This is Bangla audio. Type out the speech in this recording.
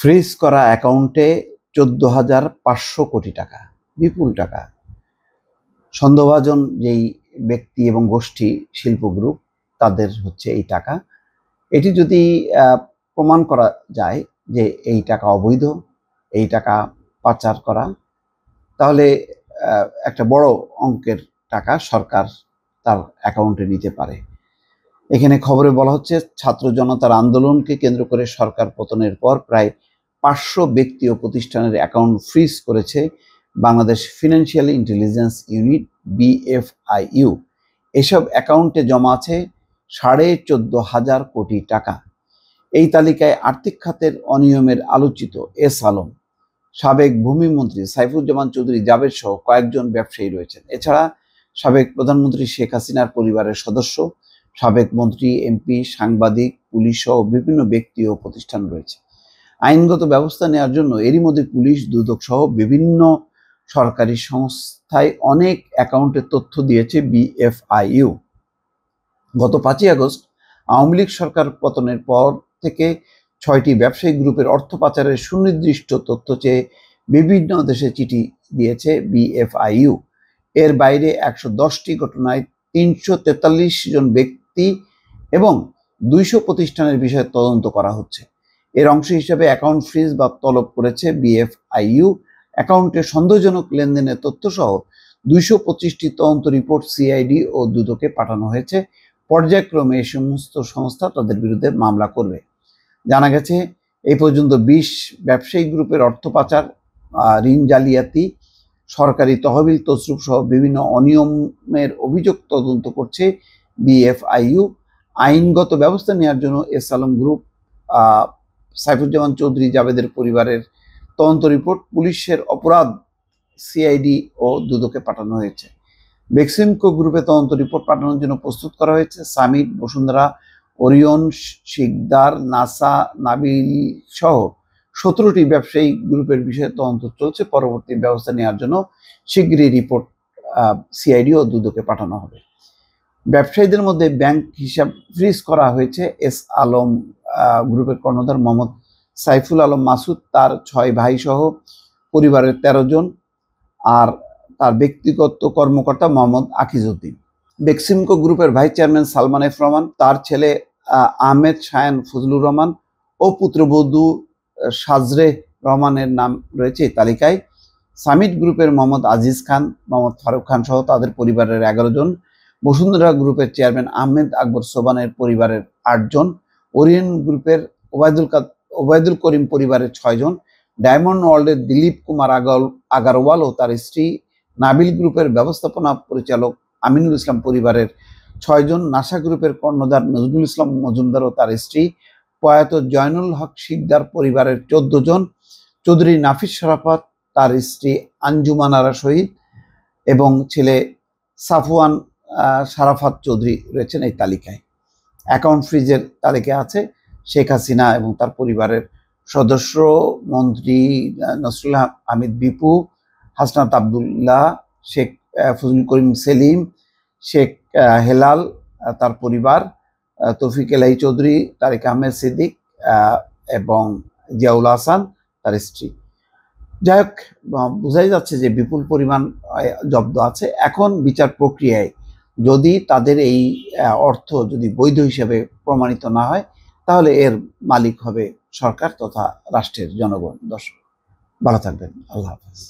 ফ্রিজ করা অ্যাকাউন্টে চোদ্দ হাজার পাঁচশো কোটি টাকা বিপুল টাকা সন্দেহভাজন যেই ব্যক্তি এবং গোষ্ঠী শিল্প গ্রুপ তাদের হচ্ছে এই টাকা এটি যদি প্রমাণ করা যায় যে এই টাকা অবৈধ এই টাকা পাচার করা তাহলে একটা বড় অঙ্কের টাকা সরকার তার অ্যাকাউন্টে নিতে পারে এখানে খবরে বলা হচ্ছে ছাত্র জনতার আন্দোলনকে কেন্দ্র করে সরকার পতনের পর প্রায় পাঁচশো ব্যক্তি ও প্রতিষ্ঠানের অ্যাকাউন্ট ফ্রিজ করেছে Bangladesh financial intelligence unit BFIU এসব অ্যাকাউন্টে জমা আছে সাড়ে চোদ্দ হাজার কোটি টাকা এই তালিকায় আর্থিক খাতের অনিয়মের আলোচিত এস আলম সাবেক ভূমিমন্ত্রী সাইফুজ্জামান চৌধুরী জাবেদ সহ কয়েকজন ব্যবসায়ী রয়েছেন এছাড়া সাবেক প্রধানমন্ত্রী শেখ হাসিনার পরিবারের সদস্য সাবেক মন্ত্রী এমপি সাংবাদিক পুলিশ সহ বিভিন্ন ব্যক্তি ও প্রতিষ্ঠান রয়েছে আইনগত ব্যবস্থা নেওয়ার জন্য এরই মধ্যে পুলিশ দুদক সহ বিভিন্ন সরকারি সংস্থায় অনেক অ্যাকাউন্টের তথ্য দিয়েছে বিএফআইইউ গত পাঁচই আগস্ট আওয়ামী লীগ সরকার পতনের পর থেকে ছয়টি ব্যবসায়িক গ্রুপের অর্থ পাচারের সুনির্দিষ্ট তথ্য চেয়ে বিভিন্ন দেশে চিঠি দিয়েছে বিএফআইইউ এর বাইরে একশো দশটি ঘটনায় তিনশো তেতাল্লিশ জন ব্যক্তি এবং দুইশো প্রতিষ্ঠানের বিষয়ে তদন্ত করা হচ্ছে এর অংশ হিসেবে অ্যাকাউন্ট ফ্রিজ বা তলব করেছে বিএফআইইউ অ্যাকাউন্টে সন্দেহজনক লেনদেনের তথ্যসহ দুইশো পঁচিশটি তদন্ত রিপোর্ট সিআইডি ও দুদকে পাঠানো হয়েছে পর্যায়ক্রমে এই সমস্ত সংস্থা তাদের বিরুদ্ধে মামলা করবে জানা গেছে এই পর্যন্ত বিশ ব্যবসায়ী গ্রুপের অর্থ পাচার ঋণ জালিয়াতি সরকারি তহবিল তসরুপ সহ বিভিন্ন অনিয়মের অভিযোগ তদন্ত করছে বিএফআইইউ আইনগত ব্যবস্থা নেওয়ার জন্য এস আলম গ্রুপ সাইফুজ্জামান চৌধুরী জাবেদের পরিবারের তদন্ত রিপোর্ট পুলিশের অপরাধ সিআইডি ও দুদকে পাঠানো হয়েছে মেক্সিমকো গ্রুপে তদন্ত রিপোর্ট পাঠানোর জন্য প্রস্তুত করা হয়েছে সামিদ বসুন্ধরা ওরিয়ন শিকদার নাসা নাবিল সহ সতেরোটি ব্যবসায়ী গ্রুপের বিষয়ে তদন্ত চলছে পরবর্তী ব্যবস্থা নেওয়ার জন্য শীঘ্রই রিপোর্ট সিআইডি ও দুদকে পাঠানো হবে ব্যবসায়ীদের মধ্যে ব্যাংক হিসাব ফ্রিজ করা হয়েছে এস আলম গ্রুপের কর্ণধার মোহাম্মদ সাইফুল আলম মাসুদ তার ছয় ভাই সহ পরিবারের ১৩ জন আর তার ব্যক্তিগত কর্মকর্তা মোহাম্মদ আকিজউদ্দিন বেক্সিমকো গ্রুপের vice chairman Salman F Rahman তার ছেলে আহমেদ শায়ন ফজলুর রহমান ও পুত্রবধূ সাজরে রহমানের নাম রয়েছে এই তালিকায় সামিট গ্রুপের মোহাম্মদ আজিজ খান মোহাম্মদ ফারুক খান সহ তাদের পরিবারের এগারো জন বসুন্ধরা গ্রুপের চেয়ারম্যান আহমেদ আকবর সোবানের পরিবারের আটজন ওরিয়েন গ্রুপের ওবায়দুল ওবায়দুল করিম পরিবারের ছয়জন ডায়মন্ড ওয়ার্ল্ডের দিলীপ কুমার আগল আগারওয়াল ও তার স্ত্রী নাবিল গ্রুপের ব্যবস্থাপনা পরিচালক আমিনুল ইসলাম পরিবারের ছয়জন নাসা গ্রুপের কর্ণধার নজরুল ইসলাম মজুমদার ও তার স্ত্রী প্রয়াত জয়নুল হক শিকদার পরিবারের চোদ্দ জন চৌধুরী নাফিস শরাফাত তার স্ত্রী আঞ্জুমানারা শহীদ এবং ছেলে সাফওয়ান সারাফাত চৌধুরী রয়েছেন এই তালিকায় অ্যাকাউন্ট ফ্রিজের তালিকায় আছে শেখ হাসিনা এবং তার পরিবারের সদস্য মন্ত্রী নসরুল হামিদ বিপু হাসনাত আবদুল্লাহ শেখ ফজল করিম সেলিম শেখ হেলাল তার পরিবার তৌফিক এলাই চৌধুরী তারেক আহমেদ সিদ্দিক এবং জিয়াউল হাসান তার স্ত্রী যাই হোক বোঝাই যাচ্ছে যে বিপুল পরিমাণ জব্দ আছে এখন বিচার প্রক্রিয়ায় যদি তাদের এই অর্থ যদি বৈধ হিসেবে প্রমাণিত না হয় তাহলে এর মালিক হবে সরকার তথা রাষ্ট্রের জনগণ দর্শক ভালো থাকবেন আল্লাহ হাফেজ